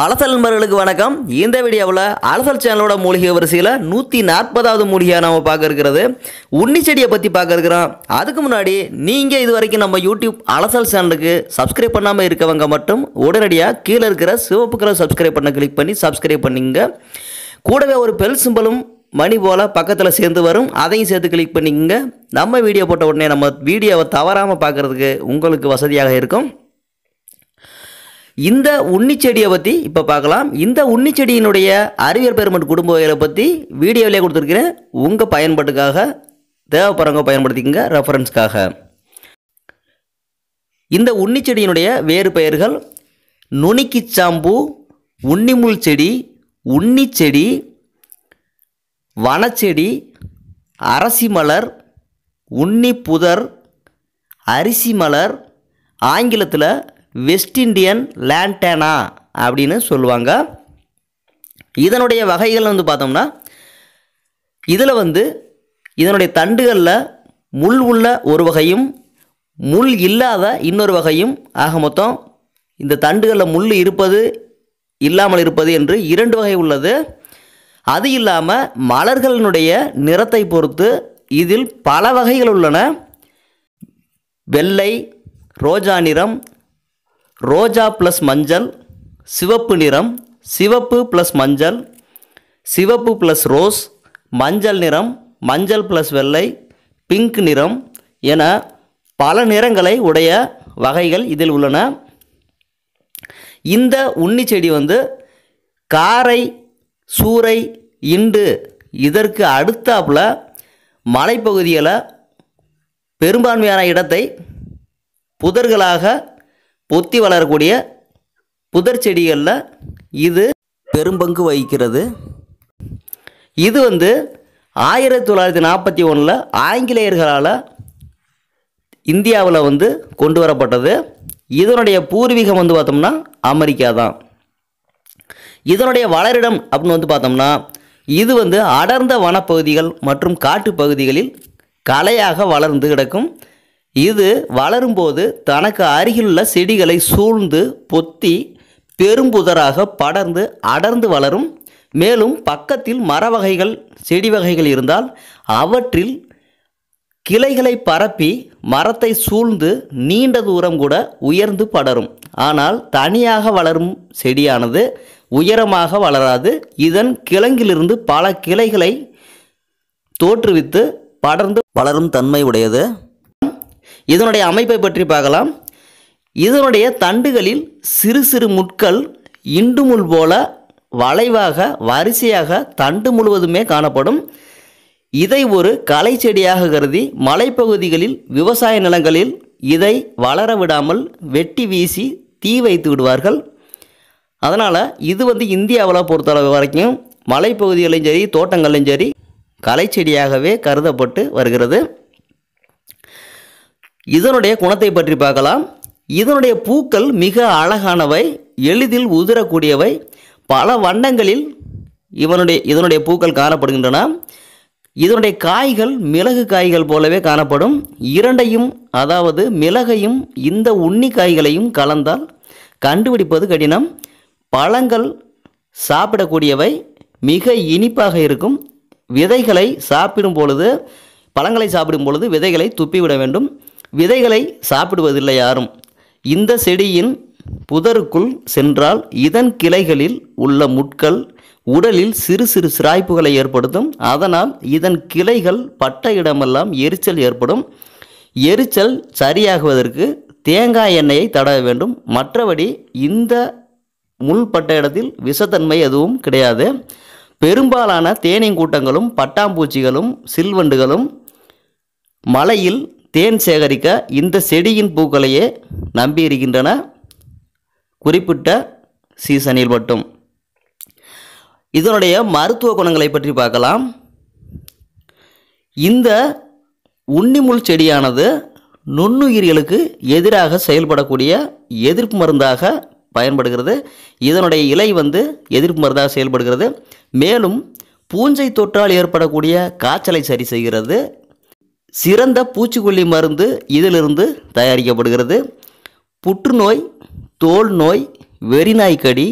அலசல் நண்பர்களுக்கு வணக்கம் இந்த வீடியோவில் அலசல் சேனலோட மூலிகை வரிசையில் நூற்றி நாற்பதாவது மூலிகையாக நம்ம பார்க்க இருக்கிறது உன்னி செடியை பற்றி பார்க்க இருக்கிறோம் அதுக்கு முன்னாடி நீங்கள் இது வரைக்கும் நம்ம யூடியூப் அலசல் சேனலுக்கு சப்ஸ்கிரைப் பண்ணாமல் இருக்கவங்க மட்டும் உடனடியாக கீழே இருக்கிற சிவப்பு கலர் சப்ஸ்கிரைப் பண்ண கிளிக் பண்ணி சப்ஸ்கிரைப் பண்ணிங்க கூடவே ஒரு பெல் சிம்பலும் மணி போல் பக்கத்தில் சேர்ந்து வரும் அதையும் சேர்த்து கிளிக் பண்ணிக்கோங்க நம்ம வீடியோ போட்ட உடனே நம்ம வீடியோவை தவறாமல் பார்க்குறதுக்கு உங்களுக்கு வசதியாக இருக்கும் இந்த உன்னிச்செடியை பற்றி இப்போ பார்க்கலாம் இந்த உன்னிச்செடியினுடைய அறிவியல் பெருமட் குடும்ப வகைகளை பற்றி வீடியோவிலே கொடுத்துருக்கிறேன் உங்கள் பயன்பாட்டுக்காக தேவைப்படுறவங்க பயன்படுத்திக்கங்க ரெஃபரன்ஸ்க்காக இந்த உன்னிச்செடியினுடைய வேறு பெயர்கள் நுனிக்கி சாம்பு உன்னிமுள் செடி உன்னிச்செடி வனச்செடி அரசி மலர் உன்னி புதர் அரிசி மலர் ஆங்கிலத்தில் வெஸ்ட் இண்டியன் லேண்டேனா அப்படின்னு சொல்லுவாங்க இதனுடைய வகைகள் வந்து பார்த்தோம்னா இதில் வந்து இதனுடைய தண்டுகளில் முள் உள்ள ஒரு வகையும் முள் இல்லாத இன்னொரு வகையும் ஆக மொத்தம் இந்த தண்டுகளில் முள் இருப்பது இல்லாமல் இருப்பது என்று இரண்டு வகை உள்ளது அது இல்லாமல் மலர்களினுடைய நிறத்தை பொறுத்து இதில் பல வகைகள் உள்ளன வெள்ளை ரோஜா நிறம் ரோஜா ப்ளஸ் மஞ்சள் சிவப்பு நிறம் சிவப்பு ப்ளஸ் மஞ்சள் சிவப்பு ப்ளஸ் ரோஸ் மஞ்சள் நிறம் மஞ்சள் ப்ளஸ் வெள்ளை பிங்க் நிறம் என பல நிறங்களை உடைய வகைகள் இதில் உள்ளன இந்த உண்ணி செடி வந்து காரை சூறை இண்டு இதற்கு அடுத்தாப்புல மலைப்பகுதியில் பெரும்பான்மையான இடத்தை புதர்களாக பொத்தி வளரக்கூடிய புதர் செடிகளில் இது பெரும்பங்கு வகிக்கிறது இது வந்து ஆயிரத்தி தொள்ளாயிரத்தி நாற்பத்தி ஒன்றில் ஆங்கிலேயர்களால் இந்தியாவில் வந்து கொண்டு வரப்பட்டது இதனுடைய பூர்வீகம் வந்து பார்த்தோம்னா அமெரிக்கா தான் இதனுடைய வளரிடம் அப்படின்னு வந்து பார்த்தோம்னா இது வந்து அடர்ந்த வனப்பகுதிகள் மற்றும் காட்டு பகுதிகளில் கலையாக வளர்ந்து கிடக்கும் இது வளரும்போது தனக்கு அருகிலுள்ள செடிகளை சூழ்ந்து பொத்தி பெரும்புதராக படர்ந்து அடர்ந்து வளரும் மேலும் பக்கத்தில் மர வகைகள் செடி வகைகள் இருந்தால் அவற்றில் கிளைகளை பரப்பி மரத்தை சூழ்ந்து நீண்ட தூரம் கூட உயர்ந்து படரும் ஆனால் தனியாக வளரும் செடியானது உயரமாக வளராது இதன் கிழங்கிலிருந்து பல கிளைகளை தோற்றுவித்து படர்ந்து வளரும் தன்மை உடையது இதனுடைய அமைப்பை பற்றி பார்க்கலாம் இதனுடைய தண்டுகளில் சிறு சிறு முட்கள் இண்டு முள் போல வளைவாக வரிசையாக தண்டு முழுவதுமே காணப்படும் இதை ஒரு களை செடியாக கருதி மலைப்பகுதிகளில் விவசாய நிலங்களில் இதை வளர விடாமல் வெட்டி வீசி தீ வைத்து விடுவார்கள் அதனால் இது வந்து இந்தியாவில் பொறுத்தளவு வரைக்கும் மலைப்பகுதிகளையும் சரி தோட்டங்களையும் சரி கலைச்செடியாகவே கருதப்பட்டு வருகிறது இதனுடைய குணத்தை பற்றி பார்க்கலாம் இதனுடைய பூக்கள் மிக அழகானவை எளிதில் உதிரக்கூடியவை பல வண்ணங்களில் இவனுடைய இதனுடைய பூக்கள் காணப்படுகின்றன இதனுடைய காய்கள் மிளகு காய்கள் போலவே காணப்படும் இரண்டையும் அதாவது மிளகையும் இந்த உண்ணி காய்களையும் கலந்தால் கண்டுபிடிப்பது கடினம் பழங்கள் சாப்பிடக்கூடியவை மிக இனிப்பாக இருக்கும் விதைகளை சாப்பிடும் பொழுது பழங்களை சாப்பிடும் பொழுது விதைகளை துப்பிவிட வேண்டும் விதைகளை சாப்பிடுவதில்லை யாரும் இந்த செடியின் புதருக்குள் சென்றால் இதன் கிளைகளில் உள்ள முட்கள் உடலில் சிறு சிறு சிராய்ப்புகளை ஏற்படுத்தும் அதனால் இதன் கிளைகள் பட்ட இடமெல்லாம் எரிச்சல் ஏற்படும் எரிச்சல் சரியாகுவதற்கு தேங்காய் எண்ணெயை தட வேண்டும் மற்றபடி இந்த முள் பட்ட இடத்தில் விஷத்தன்மை எதுவும் கிடையாது பெரும்பாலான தேனீங்கூட்டங்களும் பட்டாம்பூச்சிகளும் சில்வண்டுகளும் மலையில் தேன் சேகரிக்க இந்த செடியின் பூக்களையே நம்பி இருக்கின்றன குறிப்பிட்ட சீசனில் மட்டும் இதனுடைய மருத்துவ குணங்களை பற்றி பார்க்கலாம் இந்த உன்னிமுள் செடியானது நுண்ணுயிர்களுக்கு எதிராக செயல்படக்கூடிய எதிர்ப்பு மருந்தாக பயன்படுகிறது இதனுடைய இலை வந்து எதிர்ப்பு மருந்தாக செயல்படுகிறது மேலும் பூஞ்சை தொற்றால் ஏற்படக்கூடிய காய்ச்சலை சரி செய்கிறது சிறந்த பூச்சிக்கொல்லி மருந்து இதிலிருந்து தயாரிக்கப்படுகிறது புற்றுநோய் தோல் நோய் வெறிநாய்க்கடி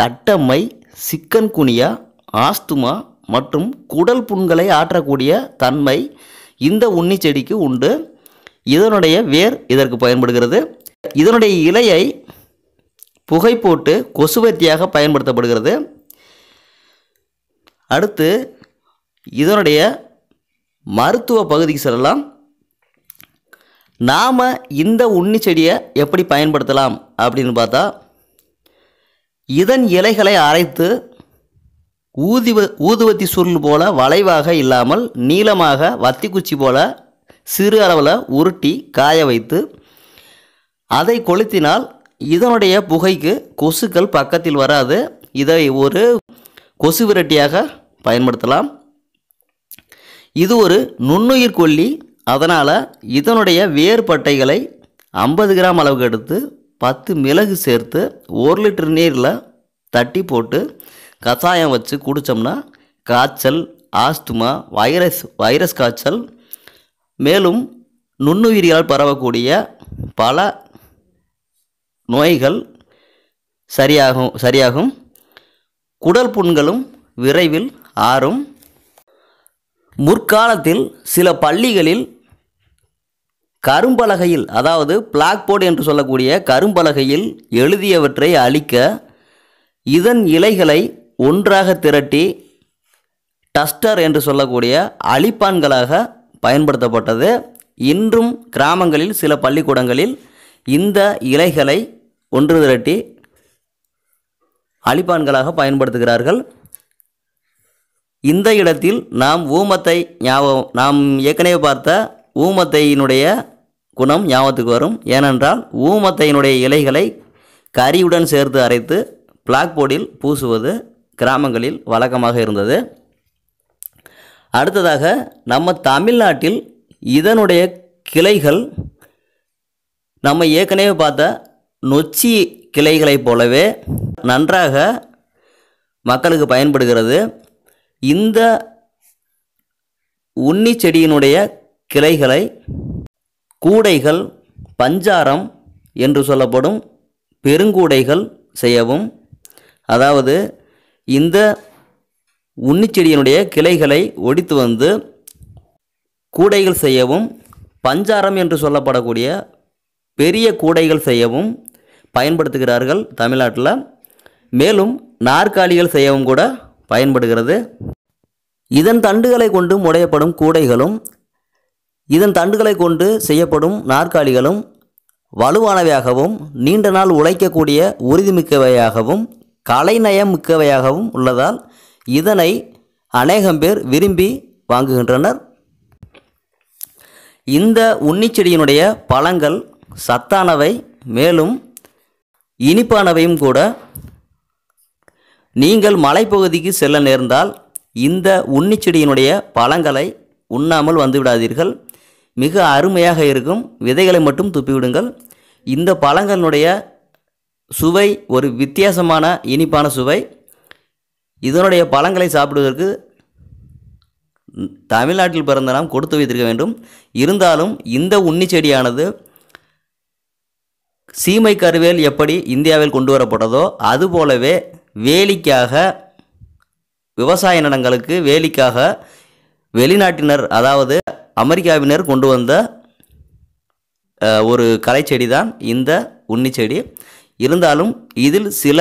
தட்டம்மை சிக்கன் குனியா ஆஸ்துமா மற்றும் குடல் புண்களை ஆற்றக்கூடிய தன்மை இந்த உண்ணி செடிக்கு உண்டு இதனுடைய வேர் இதற்கு பயன்படுகிறது இதனுடைய இலையை புகை போட்டு கொசுவத்தியாக பயன்படுத்தப்படுகிறது அடுத்து இதனுடைய மருத்துவ பகுதிக்கு செல்லலாம் நாம் இந்த உண்ணி செடியை எப்படி பயன்படுத்தலாம் அப்படின்னு பார்த்தா இதன் இலைகளை அரைத்து ஊதிவ ஊதுவத்தி சுருள் போல வளைவாக இல்லாமல் நீளமாக வத்தி குச்சி போல சிறு அளவில் உருட்டி காய வைத்து அதை கொளுத்தினால் இதனுடைய புகைக்கு கொசுக்கள் பக்கத்தில் வராது இதை ஒரு கொசு விரட்டியாக பயன்படுத்தலாம் இது ஒரு நுண்ணுயிர் கொல்லி அதனால் இதனுடைய வேர் பட்டைகளை ஐம்பது கிராம் அளவுக்கு எடுத்து பத்து மிளகு சேர்த்து ஒரு லிட்டர் நீரில் தட்டி போட்டு கஷாயம் வச்சு குடித்தோம்னா காய்ச்சல் ஆஸ்துமா வைரஸ் வைரஸ் காய்ச்சல் மேலும் நுண்ணுயிரியால் பரவக்கூடிய பல நோய்கள் சரியாகும் சரியாகும் குடல் புண்களும் விரைவில் ஆறும் முற்காலத்தில் சில பள்ளிகளில் கரும்பலகையில் அதாவது பிளாக் போர்டு என்று சொல்லக்கூடிய கரும்பலகையில் எழுதியவற்றை அழிக்க இதன் இலைகளை ஒன்றாக திரட்டி டஸ்டர் என்று சொல்லக்கூடிய அழிப்பான்களாக பயன்படுத்தப்பட்டது இன்றும் கிராமங்களில் சில பள்ளிக்கூடங்களில் இந்த இலைகளை ஒன்று திரட்டி அழிப்பான்களாக பயன்படுத்துகிறார்கள் இந்த இடத்தில் நாம் ஊமத்தை ஞாபகம் நாம் ஏற்கனவே பார்த்த ஊமத்தையினுடைய குணம் ஞாபகத்துக்கு வரும் ஏனென்றால் ஊமத்தையினுடைய இலைகளை கரியுடன் சேர்த்து அரைத்து பிளாக் போர்டில் பூசுவது கிராமங்களில் வழக்கமாக இருந்தது அடுத்ததாக நம்ம தமிழ்நாட்டில் இதனுடைய கிளைகள் நம்ம ஏற்கனவே பார்த்த நொச்சி கிளைகளைப் போலவே நன்றாக மக்களுக்கு பயன்படுகிறது இந்த உன்னி செடியினுடைய கிளைகளை கூடைகள் பஞ்சாரம் என்று சொல்லப்படும் பெருங்கூடைகள் செய்யவும் அதாவது இந்த உன்னிச்செடியினுடைய கிளைகளை ஒடித்து வந்து கூடைகள் செய்யவும் பஞ்சாரம் என்று சொல்லப்படக்கூடிய பெரிய கூடைகள் செய்யவும் பயன்படுத்துகிறார்கள் தமிழ்நாட்டில் மேலும் நாற்காலிகள் செய்யவும் கூட பயன்படுகிறது இதன் தண்டுகளை கொண்டு முடையப்படும் கூடைகளும் இதன் தண்டுகளை கொண்டு செய்யப்படும் நாற்காலிகளும் வலுவானவையாகவும் நீண்ட நாள் உழைக்கக்கூடிய உறுதிமிக்கவையாகவும் கலைநயம் மிக்கவையாகவும் உள்ளதால் இதனை அநேகம் பேர் விரும்பி வாங்குகின்றனர் இந்த உன்னிச்செடியினுடைய பழங்கள் சத்தானவை மேலும் இனிப்பானவையும் கூட நீங்கள் மலைப்பகுதிக்கு செல்ல நேர்ந்தால் இந்த உன்னிச்செடியினுடைய பழங்களை உண்ணாமல் வந்து விடாதீர்கள் மிக அருமையாக இருக்கும் விதைகளை மட்டும் துப்பிவிடுங்கள் இந்த பழங்களினுடைய சுவை ஒரு வித்தியாசமான இனிப்பான சுவை இதனுடைய பழங்களை சாப்பிடுவதற்கு தமிழ்நாட்டில் பிறந்த நாம் கொடுத்து வைத்திருக்க வேண்டும் இருந்தாலும் இந்த உன்னி செடியானது சீமை கருவேல் எப்படி இந்தியாவில் கொண்டு வரப்பட்டதோ அதுபோலவே வேலிக்காக விவசாய நிலங்களுக்கு வேலிக்காக வெளிநாட்டினர் அதாவது அமெரிக்காவினர் கொண்டு வந்த ஒரு கலை செடி தான் இந்த உண்ணி செடி இருந்தாலும் இதில் சில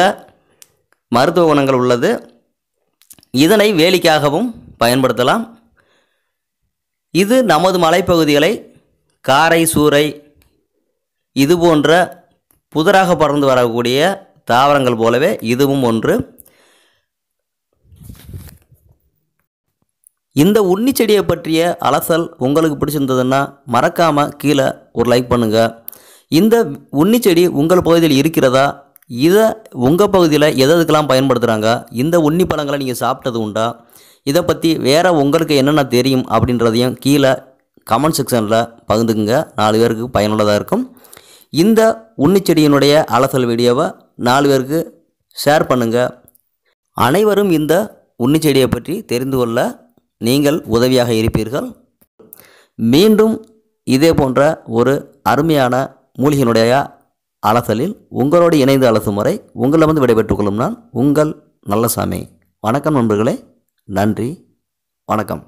மருத்துவ குணங்கள் உள்ளது இதனை வேலிக்காகவும் பயன்படுத்தலாம் இது நமது மலைப்பகுதிகளை காரை சூறை இது போன்ற புதிராக பறந்து வரக்கூடிய தாவரங்கள் போலவே இதுவும் ஒன்று இந்த உன்னி செடியை பற்றிய அலசல் உங்களுக்கு பிடிச்சிருந்ததுன்னா மறக்காமல் கீழே ஒரு லைக் பண்ணுங்கள் இந்த உன்னி செடி உங்கள் பகுதியில் இருக்கிறதா இதை உங்கள் பகுதியில் எதுக்கெல்லாம் பயன்படுத்துகிறாங்க இந்த உன்னி பழங்களை நீங்கள் சாப்பிட்டது உண்டா இதை பற்றி வேறு உங்களுக்கு என்னென்ன தெரியும் அப்படின்றதையும் கீழே கமெண்ட் செக்ஷனில் பகிர்ந்துக்குங்க நாலு பேருக்கு பயனுள்ளதாக இருக்கும் இந்த உன்னிச்செடியினுடைய அலசல் வீடியோவை நாலு பேருக்கு ஷேர் பண்ணுங்கள் அனைவரும் இந்த உன்னிச்செடியை பற்றி தெரிந்து கொள்ள நீங்கள் உதவியாக இருப்பீர்கள் மீண்டும் இதே போன்ற ஒரு அருமையான மூலிகையினுடைய அலசலில் உங்களோடு இணைந்து அலசும் வரை உங்களிடமிருந்து விடைபெற்றுக் கொள்ளும் நான் உங்கள் நல்லசாமி வணக்கம் நண்பர்களே நன்றி வணக்கம்